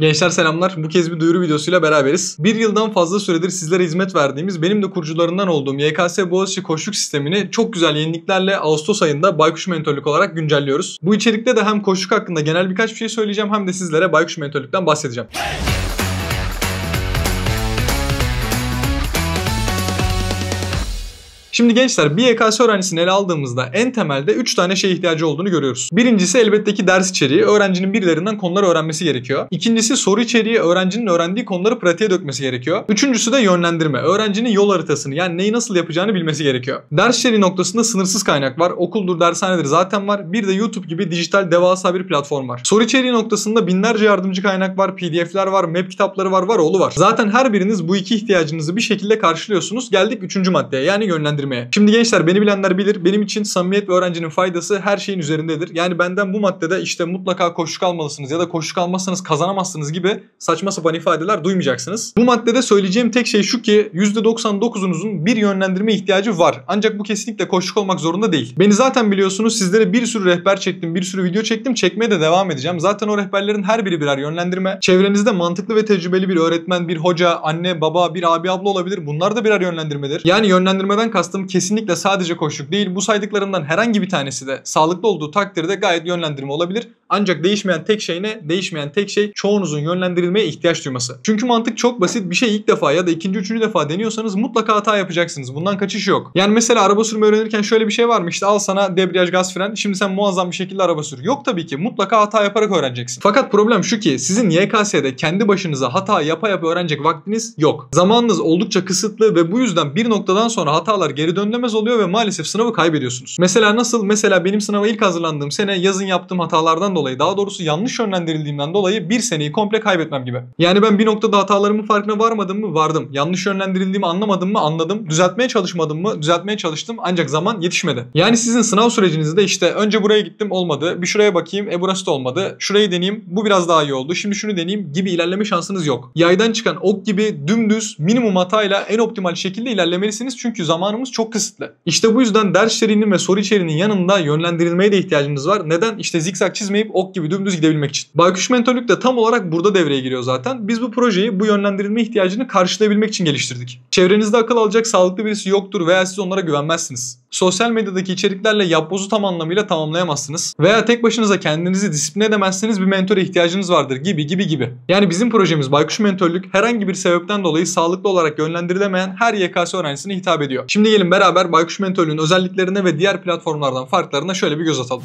Gençler selamlar. Bu kez bir duyuru videosuyla beraberiz. Bir yıldan fazla süredir sizlere hizmet verdiğimiz, benim de kurucularından olduğum YKS Boğaziçi koşluk sistemini çok güzel yeniliklerle Ağustos ayında Baykuş Mentörlük olarak güncelliyoruz. Bu içerikte de hem koşluk hakkında genel birkaç bir şey söyleyeceğim hem de sizlere Baykuş Mentörlük'ten bahsedeceğim. Hey! Şimdi gençler bir YKS öğrencisini ele aldığımızda en temelde 3 tane şeye ihtiyacı olduğunu görüyoruz. Birincisi elbette ki ders içeriği. Öğrencinin birilerinden konuları öğrenmesi gerekiyor. İkincisi soru içeriği öğrencinin öğrendiği konuları pratiğe dökmesi gerekiyor. Üçüncüsü de yönlendirme. Öğrencinin yol haritasını yani neyi nasıl yapacağını bilmesi gerekiyor. Ders içeriği noktasında sınırsız kaynak var. Okuldur, dershanedir zaten var. Bir de YouTube gibi dijital devasa bir platform var. Soru içeriği noktasında binlerce yardımcı kaynak var. PDF'ler var, map kitapları var, var oğlu var. Zaten her biriniz bu iki ihtiyacınızı bir şekilde karşılıyorsunuz. Geldik üçüncü maddeye yani yönlendirme geliştirmeye. Şimdi gençler beni bilenler bilir. Benim için samimiyet ve öğrencinin faydası her şeyin üzerindedir. Yani benden bu maddede işte mutlaka koşuk almalısınız ya da koşuk almazsanız kazanamazsınız gibi saçma sapan ifadeler duymayacaksınız. Bu maddede söyleyeceğim tek şey şu ki %99'unuzun bir yönlendirme ihtiyacı var. Ancak bu kesinlikle koşuk olmak zorunda değil. Beni zaten biliyorsunuz sizlere bir sürü rehber çektim, bir sürü video çektim. Çekmeye de devam edeceğim. Zaten o rehberlerin her biri birer yönlendirme. Çevrenizde mantıklı ve tecrübeli bir öğretmen, bir hoca, anne, baba, bir abi, abla olabilir. Bunlar da birer yönlendirmedir. Yani yönlendirmeden kastım kastım kesinlikle sadece koşuk değil. Bu saydıklarından herhangi bir tanesi de sağlıklı olduğu takdirde gayet yönlendirme olabilir. Ancak değişmeyen tek şey ne? Değişmeyen tek şey çoğunuzun yönlendirilmeye ihtiyaç duyması. Çünkü mantık çok basit. Bir şey ilk defa ya da ikinci, üçüncü defa deniyorsanız mutlaka hata yapacaksınız. Bundan kaçış yok. Yani mesela araba sürme öğrenirken şöyle bir şey var mı? İşte al sana debriyaj, gaz, fren. Şimdi sen muazzam bir şekilde araba sür. Yok tabii ki. Mutlaka hata yaparak öğreneceksin. Fakat problem şu ki sizin YKS'de kendi başınıza hata yapa yapa öğrenecek vaktiniz yok. Zamanınız oldukça kısıtlı ve bu yüzden bir noktadan sonra hatalar geri dönülemez oluyor ve maalesef sınavı kaybediyorsunuz. Mesela nasıl? Mesela benim sınava ilk hazırlandığım sene yazın yaptığım hatalardan dolayı daha doğrusu yanlış yönlendirildiğimden dolayı bir seneyi komple kaybetmem gibi. Yani ben bir noktada hatalarımın farkına varmadım mı? Vardım. Yanlış yönlendirildiğimi anlamadım mı? Anladım. Düzeltmeye çalışmadım mı? Düzeltmeye çalıştım ancak zaman yetişmedi. Yani sizin sınav sürecinizde işte önce buraya gittim olmadı. Bir şuraya bakayım. E burası da olmadı. Şurayı deneyeyim. Bu biraz daha iyi oldu. Şimdi şunu deneyeyim gibi ilerleme şansınız yok. Yaydan çıkan ok gibi dümdüz minimum hatayla en optimal şekilde ilerlemelisiniz. Çünkü zamanımız imkanımız çok kısıtlı. İşte bu yüzden ders içeriğinin ve soru içeriğinin yanında yönlendirilmeye de ihtiyacınız var. Neden? İşte zikzak çizmeyip ok gibi dümdüz gidebilmek için. Baykuş mentorluk da tam olarak burada devreye giriyor zaten. Biz bu projeyi bu yönlendirilme ihtiyacını karşılayabilmek için geliştirdik. Çevrenizde akıl alacak sağlıklı birisi yoktur veya siz onlara güvenmezsiniz. Sosyal medyadaki içeriklerle yapbozu tam anlamıyla tamamlayamazsınız. Veya tek başınıza kendinizi disipline edemezseniz bir mentöre ihtiyacınız vardır gibi gibi gibi. Yani bizim projemiz Baykuş Mentörlük herhangi bir sebepten dolayı sağlıklı olarak yönlendirilemeyen her YKS öğrencisine hitap ediyor. Şimdi Gelin beraber Baykuş Mentol'ün özelliklerine ve diğer platformlardan farklarına şöyle bir göz atalım.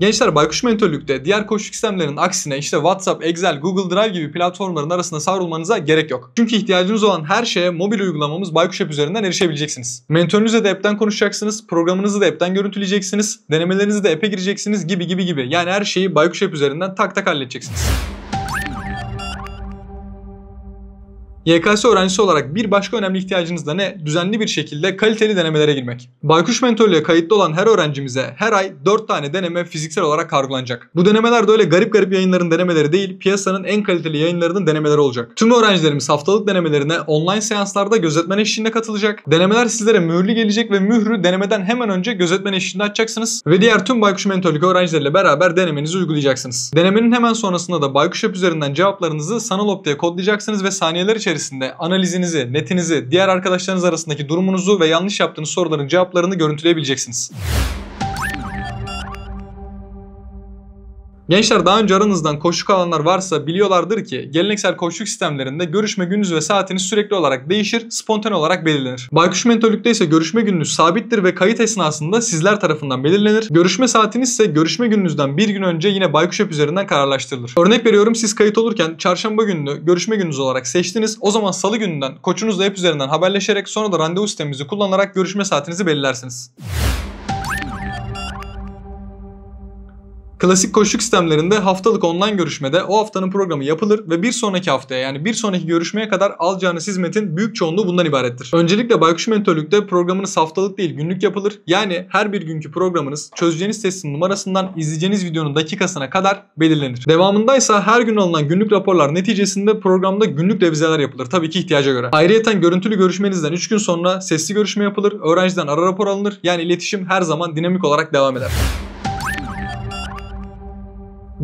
Gençler baykuş mentörlükte diğer koşu sistemlerinin aksine işte WhatsApp, Excel, Google Drive gibi platformların arasında savrulmanıza gerek yok. Çünkü ihtiyacınız olan her şeye mobil uygulamamız Baykuş App üzerinden erişebileceksiniz. Mentörünüzle de app'ten konuşacaksınız, programınızı da app'ten görüntüleyeceksiniz, denemelerinizi de app'e gireceksiniz gibi gibi gibi. Yani her şeyi Baykuş App üzerinden tak tak halledeceksiniz. YKS öğrencisi olarak bir başka önemli ihtiyacınız da ne? Düzenli bir şekilde kaliteli denemelere girmek. Baykuş Mentörlüğe kayıtlı olan her öğrencimize her ay 4 tane deneme fiziksel olarak kargolanacak. Bu denemeler de öyle garip garip yayınların denemeleri değil, piyasanın en kaliteli yayınlarının denemeleri olacak. Tüm öğrencilerimiz haftalık denemelerine online seanslarda gözetmen eşliğinde katılacak. Denemeler sizlere mühürlü gelecek ve mührü denemeden hemen önce gözetmen eşliğinde açacaksınız ve diğer tüm Baykuş Mentörlük öğrencileriyle beraber denemenizi uygulayacaksınız. Denemenin hemen sonrasında da Baykuş App üzerinden cevaplarınızı sanal diye kodlayacaksınız ve saniyeler içerisinde içerisinde analizinizi, netinizi, diğer arkadaşlarınız arasındaki durumunuzu ve yanlış yaptığınız soruların cevaplarını görüntüleyebileceksiniz. Gençler daha önce aranızdan koşuk alanlar varsa biliyorlardır ki geleneksel koşuk sistemlerinde görüşme gününüz ve saatiniz sürekli olarak değişir, spontane olarak belirlenir. Baykuş mentörlükte ise görüşme gününüz sabittir ve kayıt esnasında sizler tarafından belirlenir. Görüşme saatiniz ise görüşme gününüzden bir gün önce yine Baykuş App üzerinden kararlaştırılır. Örnek veriyorum siz kayıt olurken çarşamba gününü görüşme gününüz olarak seçtiniz. O zaman salı gününden koçunuzla app üzerinden haberleşerek sonra da randevu sistemimizi kullanarak görüşme saatinizi belirlersiniz. Klasik koşuk sistemlerinde haftalık online görüşmede o haftanın programı yapılır ve bir sonraki haftaya yani bir sonraki görüşmeye kadar alacağınız hizmetin büyük çoğunluğu bundan ibarettir. Öncelikle Baykuş Mentörlük'te programınız haftalık değil günlük yapılır. Yani her bir günkü programınız çözeceğiniz testin numarasından izleyeceğiniz videonun dakikasına kadar belirlenir. Devamındaysa her gün alınan günlük raporlar neticesinde programda günlük revizeler yapılır. Tabii ki ihtiyaca göre. Ayrıca görüntülü görüşmenizden 3 gün sonra sesli görüşme yapılır. Öğrenciden ara rapor alınır. Yani iletişim her zaman dinamik olarak devam eder.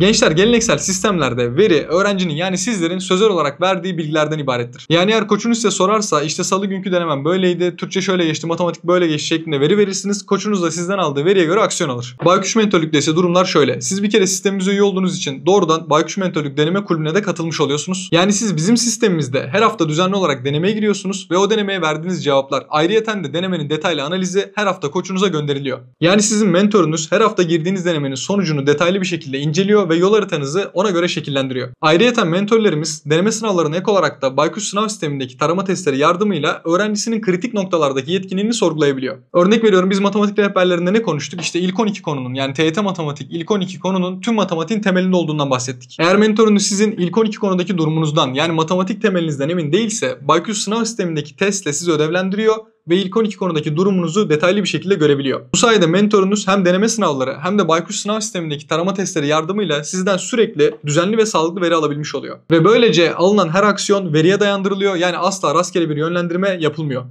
Gençler geleneksel sistemlerde veri öğrencinin yani sizlerin sözel olarak verdiği bilgilerden ibarettir. Yani eğer koçunuz size sorarsa işte salı günkü denemem böyleydi, Türkçe şöyle geçti, matematik böyle geçti şeklinde veri verirsiniz. Koçunuz da sizden aldığı veriye göre aksiyon alır. Baykuş Mentörlük'te ise durumlar şöyle. Siz bir kere sistemimize iyi olduğunuz için doğrudan Baykuş Mentörlük deneme kulübüne de katılmış oluyorsunuz. Yani siz bizim sistemimizde her hafta düzenli olarak denemeye giriyorsunuz ve o denemeye verdiğiniz cevaplar ayrıyeten de denemenin detaylı analizi her hafta koçunuza gönderiliyor. Yani sizin mentorunuz her hafta girdiğiniz denemenin sonucunu detaylı bir şekilde inceliyor ve yol haritanızı ona göre şekillendiriyor. Ayrıca mentorlarımız deneme sınavlarına ek olarak da Baykuş sınav sistemindeki tarama testleri yardımıyla öğrencisinin kritik noktalardaki yetkinliğini sorgulayabiliyor. Örnek veriyorum biz matematik rehberlerinde ne konuştuk? İşte ilk 12 konunun yani TYT matematik ilk 12 konunun tüm matematiğin temelinde olduğundan bahsettik. Eğer mentorunuz sizin ilk 12 konudaki durumunuzdan yani matematik temelinizden emin değilse Baykuş sınav sistemindeki testle sizi ödevlendiriyor ve ilk 12 konudaki durumunuzu detaylı bir şekilde görebiliyor. Bu sayede mentorunuz hem deneme sınavları hem de Baykuş sınav sistemindeki tarama testleri yardımıyla sizden sürekli düzenli ve sağlıklı veri alabilmiş oluyor. Ve böylece alınan her aksiyon veriye dayandırılıyor yani asla rastgele bir yönlendirme yapılmıyor.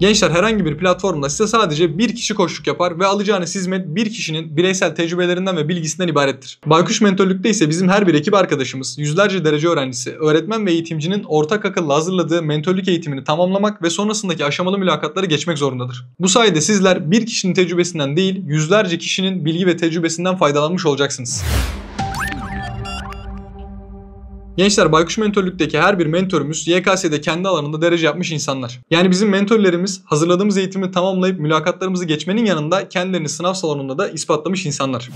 Gençler herhangi bir platformda size sadece bir kişi koçluk yapar ve alacağınız hizmet bir kişinin bireysel tecrübelerinden ve bilgisinden ibarettir. Baykuş Mentörlük'te ise bizim her bir ekip arkadaşımız, yüzlerce derece öğrencisi, öğretmen ve eğitimcinin ortak akılla hazırladığı mentörlük eğitimini tamamlamak ve sonrasındaki aşamalı mülakatları geçmek zorundadır. Bu sayede sizler bir kişinin tecrübesinden değil, yüzlerce kişinin bilgi ve tecrübesinden faydalanmış olacaksınız. Gençler Baykuş Mentörlük'teki her bir mentörümüz YKS'de kendi alanında derece yapmış insanlar. Yani bizim mentorlarımız hazırladığımız eğitimi tamamlayıp mülakatlarımızı geçmenin yanında kendilerini sınav salonunda da ispatlamış insanlar.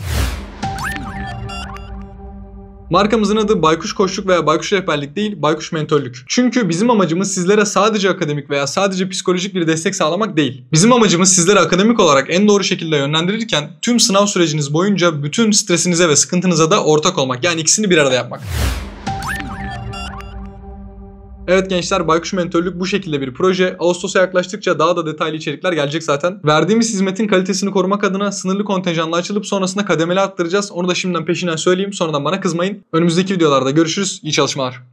Markamızın adı Baykuş Koçluk veya Baykuş Rehberlik değil, Baykuş Mentörlük. Çünkü bizim amacımız sizlere sadece akademik veya sadece psikolojik bir destek sağlamak değil. Bizim amacımız sizlere akademik olarak en doğru şekilde yönlendirirken tüm sınav süreciniz boyunca bütün stresinize ve sıkıntınıza da ortak olmak. Yani ikisini bir arada yapmak. Evet gençler Baykuş Mentörlük bu şekilde bir proje. Ağustos'a yaklaştıkça daha da detaylı içerikler gelecek zaten. Verdiğimiz hizmetin kalitesini korumak adına sınırlı kontenjanla açılıp sonrasında kademeli arttıracağız. Onu da şimdiden peşinden söyleyeyim. Sonradan bana kızmayın. Önümüzdeki videolarda görüşürüz. İyi çalışmalar.